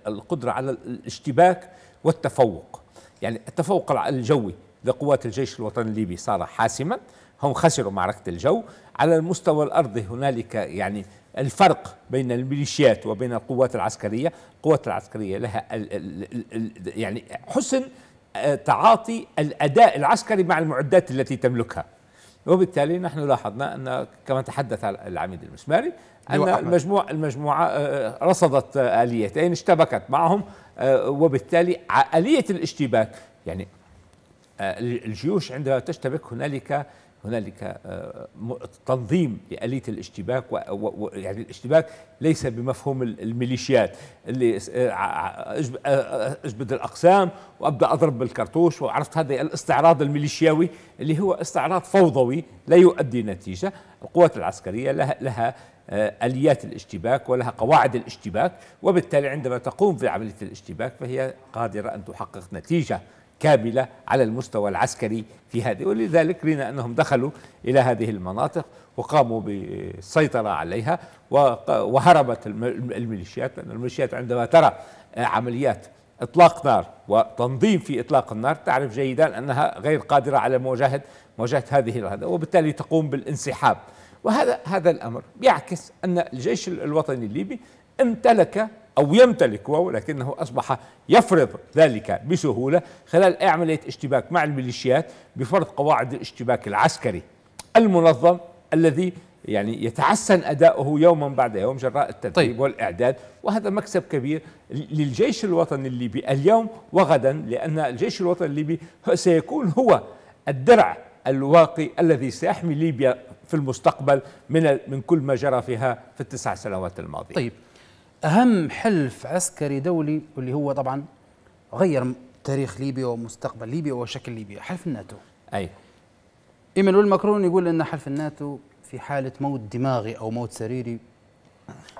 Speaker 2: القدره على الاشتباك والتفوق يعني التفوق الجوي لقوات الجيش الوطني الليبي صار حاسما هم خسروا معركة الجو على المستوى الأرضي هنالك يعني الفرق بين الميليشيات وبين القوات العسكرية القوات العسكرية لها الـ الـ الـ يعني حسن آه، تعاطي الأداء العسكري مع المعدات التي تملكها وبالتالي نحن لاحظنا أن كما تحدث العميد المسماري أن أيوة، المجموع المجموعة آه، آه، رصدت آليتين اشتبكت معهم آه، وبالتالي آلية الاشتباك يعني الجيوش عندما تشتبك هنالك هنالك آه، تنظيم لآلية الاشتباك يعني الاشتباك ليس بمفهوم الميليشيات اللي آه، آه، اجبد الاقسام وابدا اضرب بالكرتوش وعرفت هذا الاستعراض الميليشياوي اللي هو استعراض فوضوي لا يؤدي نتيجه القوات العسكريه لها, لها اليات الاشتباك ولها قواعد الاشتباك وبالتالي عندما تقوم بعمليه الاشتباك فهي قادره ان تحقق نتيجه كاملة على المستوى العسكري في هذه ولذلك رينا أنهم دخلوا إلى هذه المناطق وقاموا بالسيطرة عليها وهربت الميليشيات لأن الميليشيات عندما ترى عمليات إطلاق نار وتنظيم في إطلاق النار تعرف جيدا أنها غير قادرة على مواجهة مواجهة هذه هذا وبالتالي تقوم بالانسحاب وهذا هذا الأمر يعكس أن الجيش الوطني الليبي امتلك أو واو لكنه أصبح يفرض ذلك بسهولة خلال عملية اشتباك مع الميليشيات بفرض قواعد الاشتباك العسكري المنظم الذي يعني يتحسن أداؤه يوما بعد يوم جراء التدريب طيب. والإعداد وهذا مكسب كبير للجيش الوطني الليبي اليوم وغدا لأن الجيش الوطني الليبي سيكون هو الدرع الواقي الذي سيحمي ليبيا في المستقبل من من كل ما جرى فيها في التسع سنوات الماضيه. طيب
Speaker 1: أهم حلف عسكري دولي واللي هو طبعا غير تاريخ ليبيا ومستقبل ليبيا وشكل ليبيا حلف الناتو أي إيمانويل ماكرون يقول أن حلف الناتو في حالة موت دماغي أو موت سريري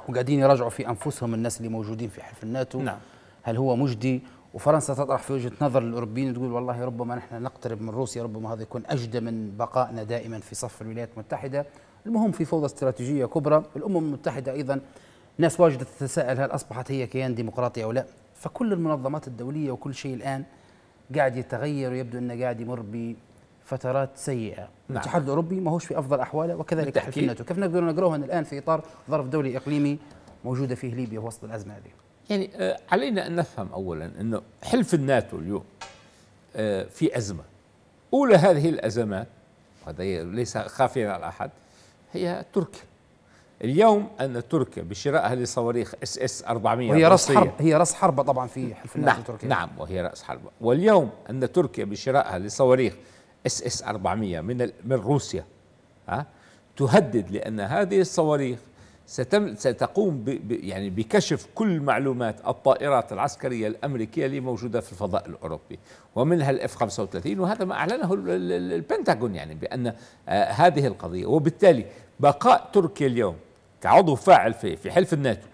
Speaker 1: وقاعدين يراجعوا في أنفسهم الناس اللي موجودين في حلف الناتو نعم. هل هو مجدي وفرنسا تطرح في وجهه نظر الاوروبيين تقول والله ربما نحن نقترب من روسيا ربما هذا يكون اجدى من بقائنا دائما في صف الولايات المتحده المهم في فوضى استراتيجيه كبرى الامم المتحده ايضا ناس واجد تتساءل هل أصبحت هي كيان ديمقراطي أو لا فكل المنظمات الدولية وكل شيء الآن قاعد يتغير ويبدو أنه قاعد يمر بفترات سيئة نعم. الاتحاد الأوروبي ما هوش في أفضل أحواله وكذلك حلفنته كيف نقدر نقروها الآن في إطار ظرف دولي إقليمي موجودة فيه ليبيا وسط الأزمة هذه
Speaker 2: يعني آه، علينا أن نفهم أولا أنه حلف الناتو اليوم آه، في أزمة أولى هذه الأزمات وهذا ليس خافيا على أحد هي تركيا اليوم ان تركيا بشرائها لصواريخ اس اس 400 نعم، نعم، وهي راس حرب
Speaker 1: هي راس حربه طبعا في حلف الناتو نعم تركيا نعم
Speaker 2: وهي راس حربه واليوم ان تركيا بشرائها لصواريخ اس اس 400 من من روسيا ها تهدد لان هذه الصواريخ ستم ستقوم ب يعني بكشف كل معلومات الطائرات العسكريه الامريكيه اللي موجوده في الفضاء الاوروبي ومنها الاف 35 وهذا ما اعلنه البنتاغون يعني بان آه، هذه القضيه وبالتالي بقاء تركيا اليوم كعضو فاعل في في حلف الناتو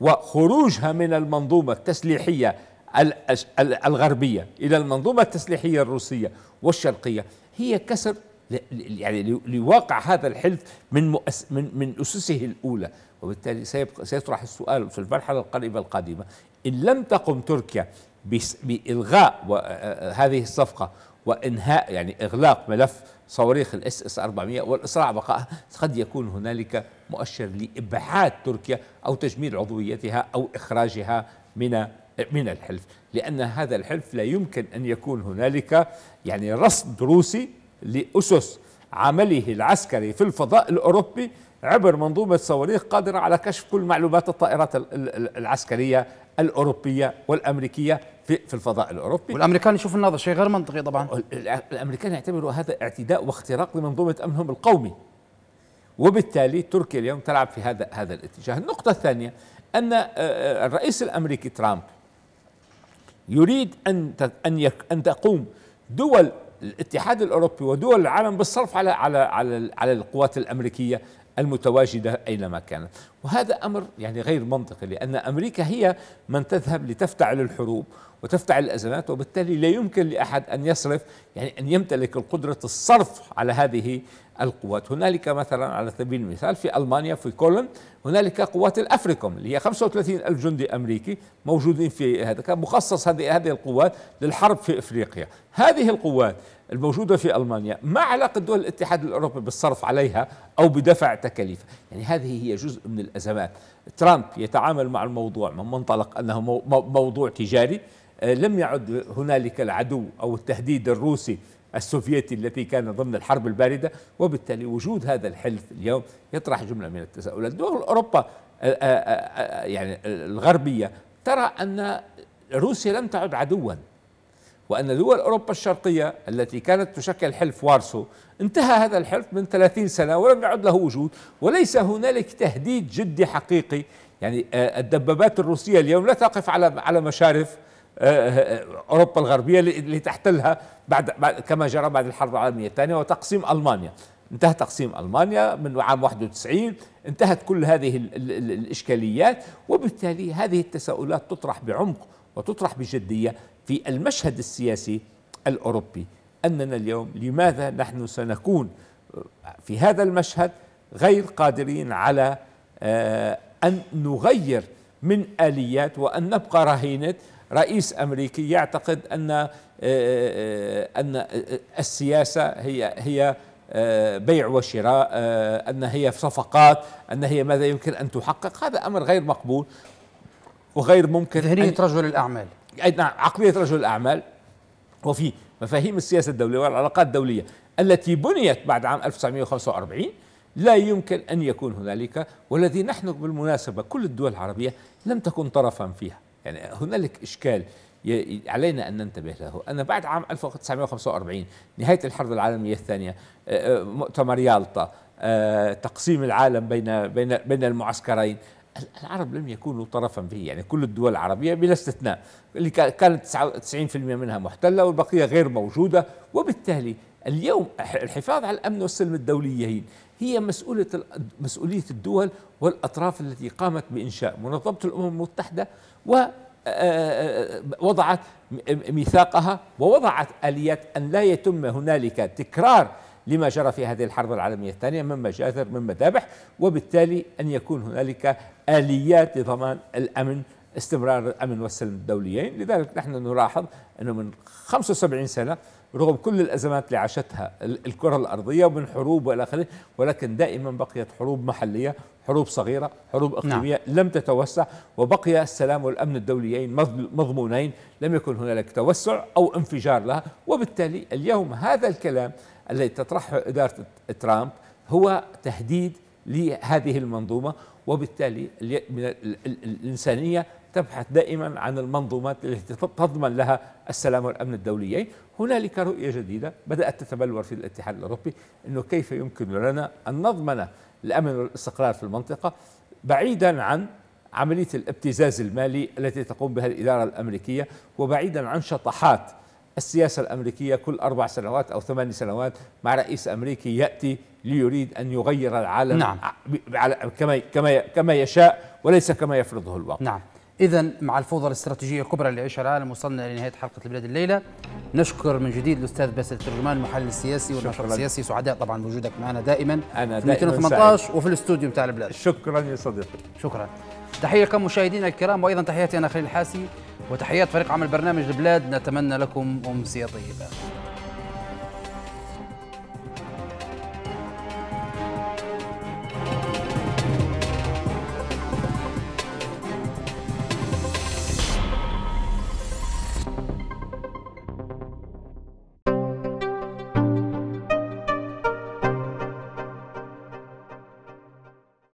Speaker 2: وخروجها من المنظومة التسليحية الغربية إلى المنظومة التسليحية الروسية والشرقية هي كسر يعني لواقع هذا الحلف من مؤس من من اسسه الاولى وبالتالي سيطرح السؤال في المرحله القريبه القادمه ان لم تقم تركيا بالغاء هذه الصفقه وانهاء يعني اغلاق ملف صواريخ الاس اس 400 والاصرار على بقائها قد يكون هنالك مؤشر لابعاد تركيا او تجميل عضويتها او اخراجها من من الحلف لان هذا الحلف لا يمكن ان يكون هنالك يعني رصد روسي لاسس عمله العسكري في الفضاء الاوروبي عبر منظومه صواريخ قادره على كشف كل معلومات الطائرات العسكريه الاوروبيه والامريكيه في في الفضاء الاوروبي والامريكان يشوف هذا شيء غير منطقي طبعا الامريكان يعتبروا هذا اعتداء واختراق لمنظومه امنهم القومي وبالتالي تركيا اليوم تلعب في هذا هذا الاتجاه النقطه الثانيه ان آه، آه، الرئيس الامريكي ترامب يريد ان ان ان تقوم دول الاتحاد الاوروبي ودول العالم بالصرف على على على على القوات الامريكيه المتواجدة أينما كانت وهذا أمر يعني غير منطقي لأن أمريكا هي من تذهب لتفتعل الحروب وتفتعل الأزمات وبالتالي لا يمكن لأحد أن يصرف يعني أن يمتلك القدرة الصرف على هذه القوات هنالك مثلا على سبيل المثال في ألمانيا في كولن هنالك قوات الأفريكوم اللي هي 35 ألف جندي أمريكي موجودين في هذا كان مخصص هذه هذه القوات للحرب في إفريقيا هذه القوات الموجودة في ألمانيا ما علاقة دول الاتحاد الأوروبي بالصرف عليها أو بدفع تكاليفها يعني هذه هي جزء من الأزمات ترامب يتعامل مع الموضوع من منطلق أنه موضوع تجاري آه، لم يعد هنالك العدو أو التهديد الروسي السوفيتي التي كان ضمن الحرب الباردة وبالتالي وجود هذا الحلف اليوم يطرح جملة من التساؤلات دول أوروبا آه، آه، يعني الغربية ترى أن روسيا لم تعد عدوا وأن دول أوروبا الشرقية التي كانت تشكل حلف وارسو انتهى هذا الحلف من 30 سنة ولم يعد له وجود وليس هنالك تهديد جدي حقيقي يعني آه، الدبابات الروسية اليوم لا تقف على على مشارف آه، آه، أوروبا الغربية اللي تحتلها بعد, بعد كما جرى بعد الحرب العالمية الثانية وتقسيم ألمانيا انتهى تقسيم المانيا من عام 91 انتهت كل هذه الاشكاليات وبالتالي هذه التساؤلات تطرح بعمق وتطرح بجديه في المشهد السياسي الأوروبي أننا اليوم لماذا نحن سنكون في هذا المشهد غير قادرين على آه، أن نغير من آليات وأن نبقى رهينة رئيس أمريكي يعتقد أن آه، آه، أن السياسة هي هي بيع وشراء أن هي صفقات أن هي ماذا يمكن أن تحقق هذا أمر غير مقبول وغير ممكن ذهنية رجل الأعمال نعم عقلية رجل الأعمال وفي مفاهيم السياسة الدولية والعلاقات الدولية التي بنيت بعد عام 1945 لا يمكن أن يكون هنالك والذي نحن بالمناسبة كل الدول العربية لم تكن طرفا فيها يعني هنالك إشكال علينا أن ننتبه له أن بعد عام 1945 نهاية الحرب العالمية الثانية آه، آه، مؤتمر يالطا آه، تقسيم العالم بين بين بين المعسكرين العرب لم يكونوا طرفا فيه يعني كل الدول العربية بلا استثناء اللي كانت 90% منها محتلة والبقية غير موجودة وبالتالي اليوم الحفاظ على الأمن والسلم الدوليين هي مسؤولية مسؤولية الدول والأطراف التي قامت بإنشاء منظمة الأمم المتحدة و آه، آه، وضعت ميثاقها ووضعت آليات أن لا يتم هنالك تكرار لما جرى في هذه الحرب العالمية الثانية من مجازر من مذابح وبالتالي أن يكون هنالك آليات لضمان الأمن استمرار الأمن والسلم الدوليين لذلك نحن نلاحظ أنه من 75 سنة رغم كل الأزمات اللي عاشتها الكرة الأرضية ومن حروب وإلى آخره ولكن دائما بقيت حروب محلية حروب صغيرة حروب نعم. إقليمية نعم. لم تتوسع وبقي السلام والأمن الدوليين مضمونين لم يكن هنالك توسع أو انفجار لها وبالتالي اليوم هذا الكلام الذي تطرحه إدارة ترامب هو تهديد لهذه المنظومة وبالتالي من الإنسانية تبحث دائما عن المنظومات التي تضمن لها السلام والأمن الدوليين هنالك رؤية جديدة بدأت تتبلور في الاتحاد الأوروبي أنه كيف يمكن لنا أن نضمن الأمن والاستقرار في المنطقة بعيدا عن عملية الابتزاز المالي التي تقوم بها الإدارة الأمريكية وبعيدا عن شطحات السياسة الأمريكية كل أربع سنوات أو ثمان سنوات مع رئيس أمريكي يأتي ليريد أن يغير العالم نعم. كما كما كما يشاء وليس كما يفرضه الواقع نعم
Speaker 1: إذا مع الفوضى الاستراتيجية الكبرى اللي يعيشها العالم وصلنا إلى نهاية حلقة البلاد الليلة نشكر من جديد الأستاذ باسل الترجمان المحلل السياسي والناشط السياسي سعداء طبعا بوجودك معنا دائما أنا في 2018 وفي الاستوديو بتاع البلاد شكرا يا صديقي شكرا تحية لكم مشاهدينا الكرام وأيضا تحياتي أنا خليل الحاسي وتحيات فريق عمل برنامج البلاد نتمنى لكم أمسية طيبة